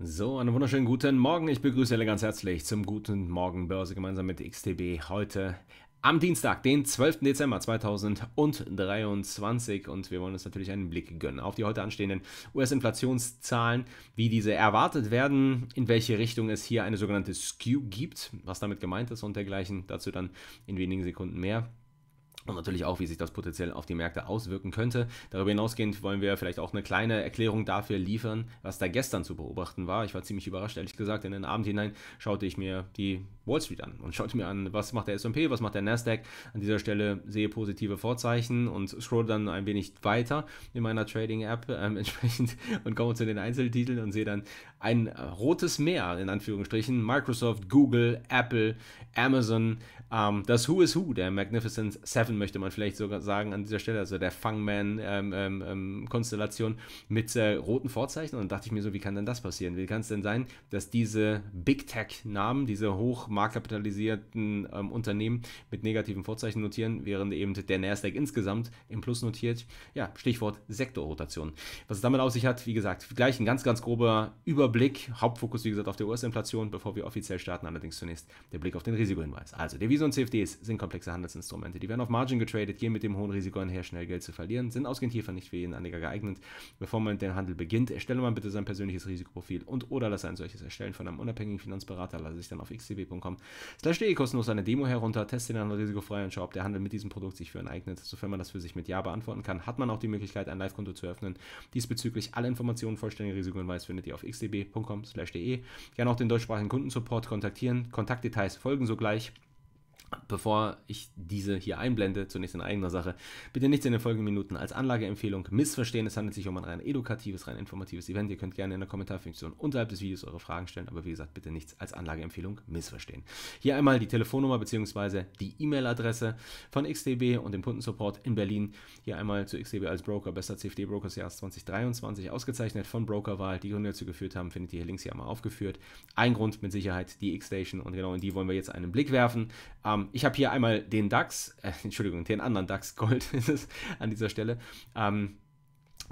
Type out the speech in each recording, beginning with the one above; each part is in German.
So, einen wunderschönen guten Morgen. Ich begrüße alle ganz herzlich zum guten Morgen Börse gemeinsam mit XTB heute am Dienstag, den 12. Dezember 2023 und wir wollen uns natürlich einen Blick gönnen auf die heute anstehenden US-Inflationszahlen, wie diese erwartet werden, in welche Richtung es hier eine sogenannte Skew gibt, was damit gemeint ist und dergleichen. Dazu dann in wenigen Sekunden mehr und natürlich auch, wie sich das potenziell auf die Märkte auswirken könnte. Darüber hinausgehend wollen wir vielleicht auch eine kleine Erklärung dafür liefern, was da gestern zu beobachten war. Ich war ziemlich überrascht, ehrlich gesagt. In den Abend hinein schaute ich mir die Wall Street an und schaute mir an, was macht der S&P, was macht der Nasdaq. An dieser Stelle sehe positive Vorzeichen und scroll dann ein wenig weiter in meiner Trading-App ähm, entsprechend und komme zu den Einzeltiteln und sehe dann ein rotes Meer, in Anführungsstrichen. Microsoft, Google, Apple, Amazon, ähm, das Who is Who der Magnificent Seven möchte man vielleicht sogar sagen an dieser Stelle, also der Fangman-Konstellation ähm, ähm, ähm mit äh, roten Vorzeichen. Und dann dachte ich mir so, wie kann denn das passieren? Wie kann es denn sein, dass diese Big Tech-Namen, diese hochmarktkapitalisierten ähm, Unternehmen mit negativen Vorzeichen notieren, während eben der Nasdaq insgesamt im Plus notiert? Ja, Stichwort Sektorrotation. Was es damit auf sich hat, wie gesagt, gleich ein ganz, ganz grober Überblick. Hauptfokus, wie gesagt, auf der US-Inflation, bevor wir offiziell starten. Allerdings zunächst der Blick auf den Risikohinweis. Also, Devisen und CFDs sind komplexe Handelsinstrumente. Die werden auf Margin Margin getradet, gehen mit dem hohen Risiko einher, schnell Geld zu verlieren, sind ausgehend hiervon nicht für jeden Anleger geeignet. Bevor man den Handel beginnt, erstelle man bitte sein persönliches Risikoprofil und oder lasse ein solches erstellen von einem unabhängigen Finanzberater, lasse sich dann auf xcb.com slash kostenlos eine Demo herunter, teste den Handel risikofrei und schaue, ob der Handel mit diesem Produkt sich für einen eignet. Sofern man das für sich mit Ja beantworten kann, hat man auch die Möglichkeit, ein Live-Konto zu öffnen. Diesbezüglich alle Informationen, vollständige Risikohinweis findet ihr auf xdb.com slash de. Gerne auch den deutschsprachigen Kundensupport kontaktieren. Kontaktdetails folgen sogleich. Bevor ich diese hier einblende, zunächst in eigener Sache, bitte nichts in den folgenden Minuten als Anlageempfehlung missverstehen. Es handelt sich um ein rein edukatives, rein informatives Event. Ihr könnt gerne in der Kommentarfunktion unterhalb des Videos eure Fragen stellen, aber wie gesagt, bitte nichts als Anlageempfehlung missverstehen. Hier einmal die Telefonnummer bzw. die E-Mail-Adresse von XDB und dem Kundensupport in Berlin. Hier einmal zu XDB als Broker, bester CFD Broker Jahres 2023, ausgezeichnet von Brokerwahl. Die Gründe, die dazu geführt haben, findet ihr hier links hier einmal aufgeführt. Ein Grund mit Sicherheit die X-Station und genau in die wollen wir jetzt einen Blick werfen. Ähm, ähm, ich habe hier einmal den DAX, äh, Entschuldigung, den anderen DAX Gold ist es an dieser Stelle. Ähm,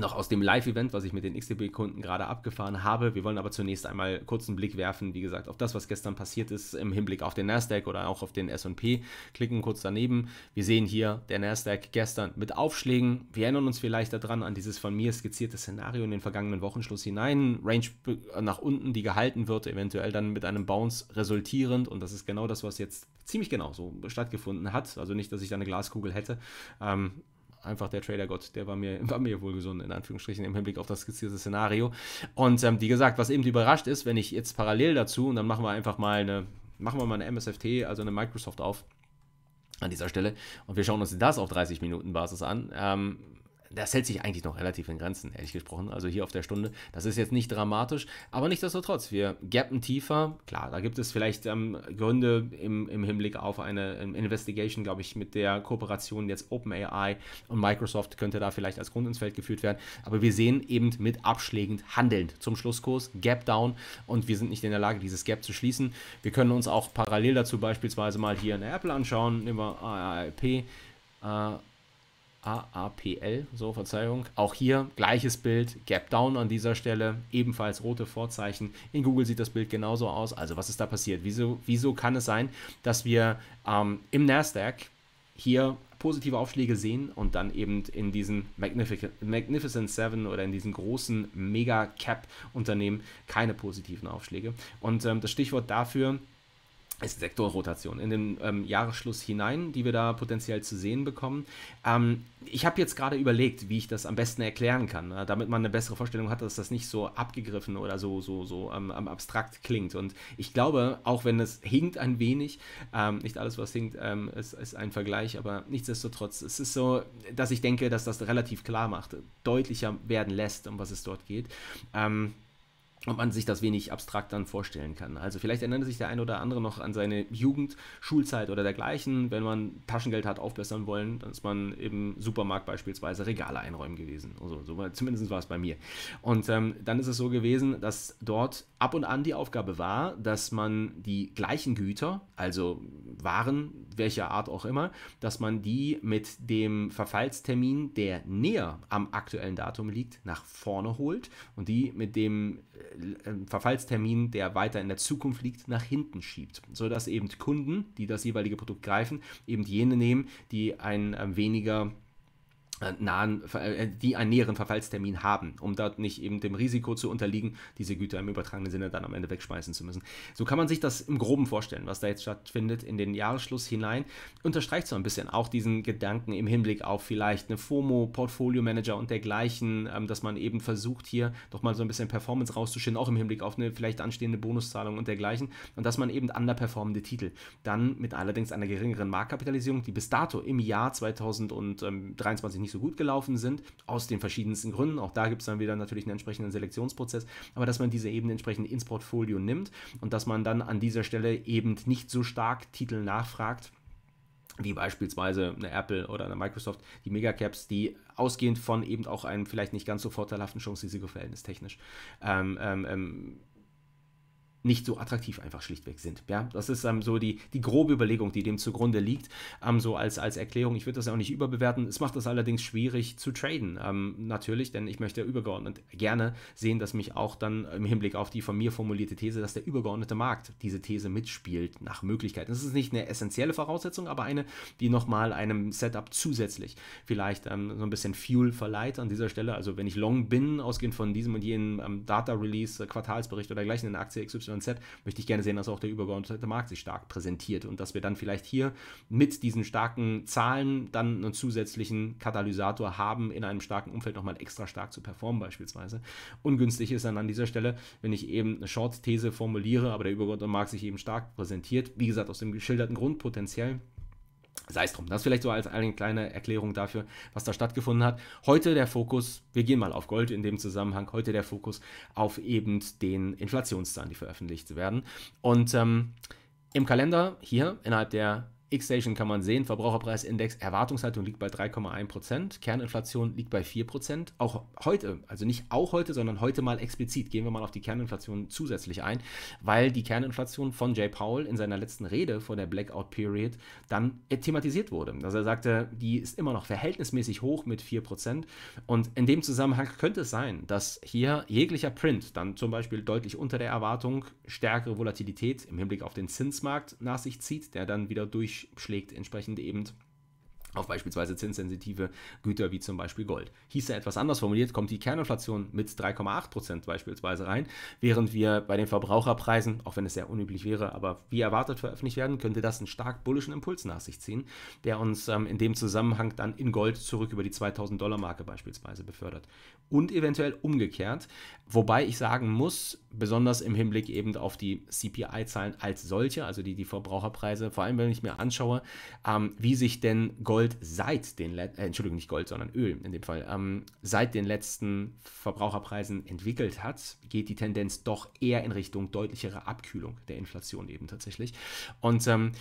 noch aus dem Live-Event, was ich mit den XTB-Kunden gerade abgefahren habe. Wir wollen aber zunächst einmal kurz einen Blick werfen, wie gesagt, auf das, was gestern passiert ist im Hinblick auf den Nasdaq oder auch auf den S&P. Klicken kurz daneben. Wir sehen hier der Nasdaq gestern mit Aufschlägen. Wir erinnern uns vielleicht daran an dieses von mir skizzierte Szenario in den vergangenen Wochenschluss hinein. Range nach unten, die gehalten wird, eventuell dann mit einem Bounce resultierend. Und das ist genau das, was jetzt ziemlich genau so stattgefunden hat. Also nicht, dass ich da eine Glaskugel hätte. Ähm, einfach der Trailer-Gott, der war mir, war mir wohlgesund, in Anführungsstrichen, im Hinblick auf das skizzierte Szenario. Und ähm, wie gesagt, was eben überrascht ist, wenn ich jetzt parallel dazu, und dann machen wir einfach mal eine, machen wir mal eine MSFT, also eine Microsoft auf, an dieser Stelle, und wir schauen uns das auf 30 Minuten Basis an. Ähm, das hält sich eigentlich noch relativ in Grenzen, ehrlich gesprochen. Also hier auf der Stunde. Das ist jetzt nicht dramatisch, aber nichtsdestotrotz, wir gappen tiefer. Klar, da gibt es vielleicht ähm, Gründe im, im Hinblick auf eine ähm, Investigation, glaube ich, mit der Kooperation jetzt OpenAI und Microsoft könnte da vielleicht als Grund ins Feld geführt werden. Aber wir sehen eben mit abschlägend handelnd zum Schlusskurs, Gap Down und wir sind nicht in der Lage, dieses Gap zu schließen. Wir können uns auch parallel dazu beispielsweise mal hier in der Apple anschauen, nehmen wir ARP. Äh, AAPL, so Verzeihung. Auch hier gleiches Bild, Gap Down an dieser Stelle, ebenfalls rote Vorzeichen. In Google sieht das Bild genauso aus. Also was ist da passiert? Wieso, wieso kann es sein, dass wir ähm, im Nasdaq hier positive Aufschläge sehen und dann eben in diesen Magnific Magnificent Seven oder in diesen großen Mega-Cap-Unternehmen keine positiven Aufschläge. Und ähm, das Stichwort dafür ist Sektorrotation in den ähm, Jahresschluss hinein, die wir da potenziell zu sehen bekommen. Ähm, ich habe jetzt gerade überlegt, wie ich das am besten erklären kann, äh, damit man eine bessere Vorstellung hat, dass das nicht so abgegriffen oder so, so, so ähm, abstrakt klingt. Und ich glaube, auch wenn es hinkt ein wenig, ähm, nicht alles, was hinkt, ähm, ist, ist ein Vergleich, aber nichtsdestotrotz, es ist so, dass ich denke, dass das relativ klar macht, deutlicher werden lässt, um was es dort geht. Ähm, und man sich das wenig abstrakt dann vorstellen kann. Also vielleicht erinnert sich der ein oder andere noch an seine Jugend, Schulzeit oder dergleichen. Wenn man Taschengeld hat aufbessern wollen, dann ist man im Supermarkt beispielsweise Regale einräumen gewesen. Also so, zumindest war es bei mir. Und ähm, dann ist es so gewesen, dass dort ab und an die Aufgabe war, dass man die gleichen Güter, also Waren welcher Art auch immer, dass man die mit dem Verfallstermin, der näher am aktuellen Datum liegt, nach vorne holt und die mit dem äh, äh, Verfallstermin, der weiter in der Zukunft liegt, nach hinten schiebt, sodass eben Kunden, die das jeweilige Produkt greifen, eben jene nehmen, die ein äh, weniger äh, nahen, äh, die einen näheren Verfallstermin haben, um dort nicht eben dem Risiko zu unterliegen, diese Güter im übertragenen Sinne dann am Ende wegschmeißen zu müssen. So kann man sich das im Groben vorstellen, was da jetzt stattfindet in den Jahresschluss hinein. Unterstreicht so ein bisschen auch diesen Gedanken im Hinblick auf vielleicht eine FOMO, Portfolio Manager und dergleichen, ähm, dass man eben versucht, hier doch mal so ein bisschen Performance rauszuschinden, auch im Hinblick auf eine vielleicht anstehende Bonuszahlung und dergleichen. Und dass man eben underperformende Titel dann mit allerdings einer geringeren Marktkapitalisierung, die bis dato im Jahr 2023 nicht so so gut gelaufen sind, aus den verschiedensten Gründen. Auch da gibt es dann wieder natürlich einen entsprechenden Selektionsprozess, aber dass man diese eben entsprechend ins Portfolio nimmt und dass man dann an dieser Stelle eben nicht so stark Titel nachfragt wie beispielsweise eine Apple oder eine Microsoft, die Megacaps, die ausgehend von eben auch einem vielleicht nicht ganz so vorteilhaften Chance-Risiko-Verhältnis technisch ähm, ähm, ähm nicht so attraktiv einfach schlichtweg sind. Ja, das ist ähm, so die, die grobe Überlegung, die dem zugrunde liegt, ähm, so als, als Erklärung. Ich würde das auch nicht überbewerten. Es macht das allerdings schwierig zu traden, ähm, natürlich, denn ich möchte übergeordnet gerne sehen, dass mich auch dann im Hinblick auf die von mir formulierte These, dass der übergeordnete Markt diese These mitspielt nach Möglichkeiten. Das ist nicht eine essentielle Voraussetzung, aber eine, die nochmal einem Setup zusätzlich vielleicht ähm, so ein bisschen Fuel verleiht an dieser Stelle. Also wenn ich long bin, ausgehend von diesem und jenem ähm, Data-Release, Quartalsbericht oder gleich in eine Aktie XY, Z, möchte ich gerne sehen, dass auch der übergeordnete Markt sich stark präsentiert und dass wir dann vielleicht hier mit diesen starken Zahlen dann einen zusätzlichen Katalysator haben, in einem starken Umfeld nochmal extra stark zu performen beispielsweise. Ungünstig ist dann an dieser Stelle, wenn ich eben eine Short-These formuliere, aber der übergeordnete Markt sich eben stark präsentiert, wie gesagt, aus dem geschilderten Grundpotenzial. Sei es drum. Das vielleicht so als eine kleine Erklärung dafür, was da stattgefunden hat. Heute der Fokus, wir gehen mal auf Gold in dem Zusammenhang, heute der Fokus auf eben den Inflationszahlen, die veröffentlicht werden. Und ähm, im Kalender hier, innerhalb der X-Station kann man sehen, Verbraucherpreisindex, Erwartungshaltung liegt bei 3,1%, Kerninflation liegt bei 4%. Auch heute, also nicht auch heute, sondern heute mal explizit, gehen wir mal auf die Kerninflation zusätzlich ein, weil die Kerninflation von Jay Powell in seiner letzten Rede vor der Blackout Period dann äh, thematisiert wurde. Also er sagte, die ist immer noch verhältnismäßig hoch mit 4%. Und in dem Zusammenhang könnte es sein, dass hier jeglicher Print dann zum Beispiel deutlich unter der Erwartung stärkere Volatilität im Hinblick auf den Zinsmarkt nach sich zieht, der dann wieder durch schlägt, entsprechend eben auf beispielsweise zinssensitive Güter wie zum Beispiel Gold. Hieß er etwas anders formuliert, kommt die Kerninflation mit 3,8% beispielsweise rein, während wir bei den Verbraucherpreisen, auch wenn es sehr unüblich wäre, aber wie erwartet veröffentlicht werden, könnte das einen stark bullischen Impuls nach sich ziehen, der uns ähm, in dem Zusammenhang dann in Gold zurück über die 2000 Dollar Marke beispielsweise befördert. Und eventuell umgekehrt, wobei ich sagen muss, besonders im Hinblick eben auf die CPI-Zahlen als solche, also die, die Verbraucherpreise, vor allem wenn ich mir anschaue, ähm, wie sich denn Gold Gold seit den, Let äh, Entschuldigung, nicht Gold, sondern Öl in dem Fall, ähm, seit den letzten Verbraucherpreisen entwickelt hat, geht die Tendenz doch eher in Richtung deutlichere Abkühlung der Inflation eben tatsächlich. Und ähm,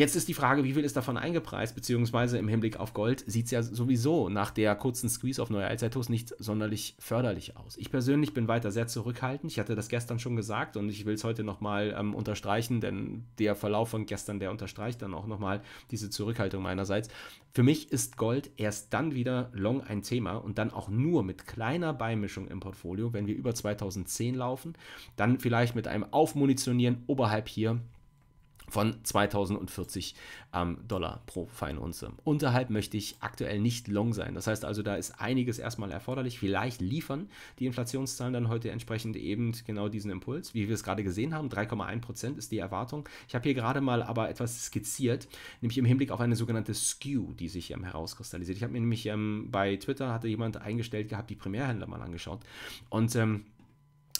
Jetzt ist die Frage, wie viel ist davon eingepreist, beziehungsweise im Hinblick auf Gold sieht es ja sowieso nach der kurzen Squeeze auf neue Allzeithochs nicht sonderlich förderlich aus. Ich persönlich bin weiter sehr zurückhaltend. Ich hatte das gestern schon gesagt und ich will es heute nochmal ähm, unterstreichen, denn der Verlauf von gestern, der unterstreicht dann auch nochmal diese Zurückhaltung meinerseits. Für mich ist Gold erst dann wieder long ein Thema und dann auch nur mit kleiner Beimischung im Portfolio, wenn wir über 2010 laufen, dann vielleicht mit einem Aufmunitionieren oberhalb hier von 2040 ähm, Dollar pro Feinunze. Unterhalb möchte ich aktuell nicht long sein. Das heißt also, da ist einiges erstmal erforderlich. Vielleicht liefern die Inflationszahlen dann heute entsprechend eben genau diesen Impuls. Wie wir es gerade gesehen haben, 3,1 Prozent ist die Erwartung. Ich habe hier gerade mal aber etwas skizziert, nämlich im Hinblick auf eine sogenannte Skew, die sich ähm, herauskristallisiert. Ich habe mir nämlich ähm, bei Twitter hatte jemand eingestellt gehabt, die Primärhändler mal angeschaut. Und ähm,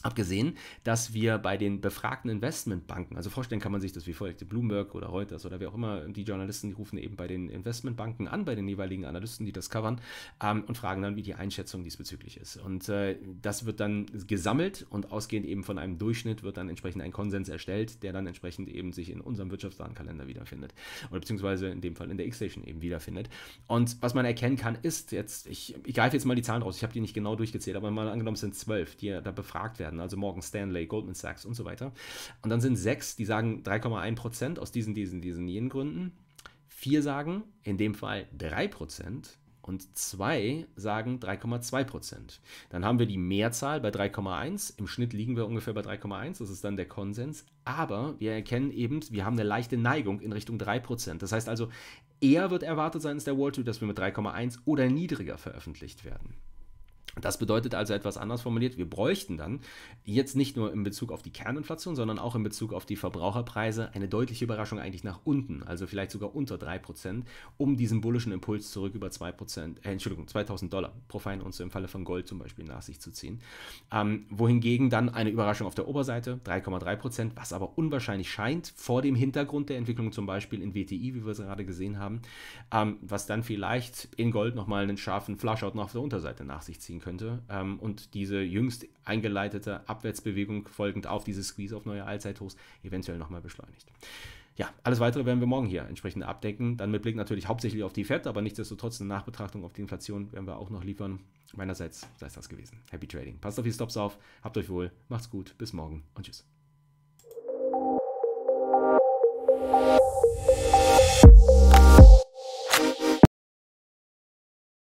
Abgesehen, dass wir bei den befragten Investmentbanken, also vorstellen kann man sich das wie folgt, Bloomberg oder Reuters oder wer auch immer, die Journalisten, die rufen eben bei den Investmentbanken an, bei den jeweiligen Analysten, die das covern ähm, und fragen dann, wie die Einschätzung diesbezüglich ist. Und äh, das wird dann gesammelt und ausgehend eben von einem Durchschnitt wird dann entsprechend ein Konsens erstellt, der dann entsprechend eben sich in unserem Wirtschaftsdatenkalender wiederfindet oder beziehungsweise in dem Fall in der X-Station eben wiederfindet. Und was man erkennen kann, ist jetzt, ich, ich greife jetzt mal die Zahlen raus, ich habe die nicht genau durchgezählt, aber mal angenommen, es sind zwölf, die da befragt werden werden, also Morgan Stanley, Goldman Sachs und so weiter. Und dann sind sechs, die sagen 3,1 Prozent aus diesen, diesen, diesen, jenen Gründen. Vier sagen in dem Fall 3 Prozent und zwei sagen 3,2 Prozent. Dann haben wir die Mehrzahl bei 3,1. Im Schnitt liegen wir ungefähr bei 3,1. Das ist dann der Konsens. Aber wir erkennen eben, wir haben eine leichte Neigung in Richtung 3 Prozent. Das heißt also, eher wird erwartet sein, ist der Wall 2, dass wir mit 3,1 oder niedriger veröffentlicht werden. Das bedeutet also etwas anders formuliert, wir bräuchten dann jetzt nicht nur in Bezug auf die Kerninflation, sondern auch in Bezug auf die Verbraucherpreise eine deutliche Überraschung eigentlich nach unten, also vielleicht sogar unter 3%, um diesen bullischen Impuls zurück über 2%, äh, Entschuldigung, 2000 Dollar pro Feinunze im Falle von Gold zum Beispiel nach sich zu ziehen. Ähm, wohingegen dann eine Überraschung auf der Oberseite, 3,3%, was aber unwahrscheinlich scheint, vor dem Hintergrund der Entwicklung zum Beispiel in WTI, wie wir es gerade gesehen haben, ähm, was dann vielleicht in Gold nochmal einen scharfen Flashout noch auf der Unterseite nach sich ziehen ausgleichen könnte. Ähm, und diese jüngst eingeleitete Abwärtsbewegung folgend auf diese Squeeze auf neue Allzeithochs eventuell nochmal beschleunigt. Ja, alles weitere werden wir morgen hier entsprechend abdecken. Dann mit Blick natürlich hauptsächlich auf die FED, aber nichtsdestotrotz eine Nachbetrachtung auf die Inflation werden wir auch noch liefern. Meinerseits sei es das gewesen. Happy Trading. Passt auf die Stops auf, habt euch wohl, macht's gut, bis morgen und tschüss.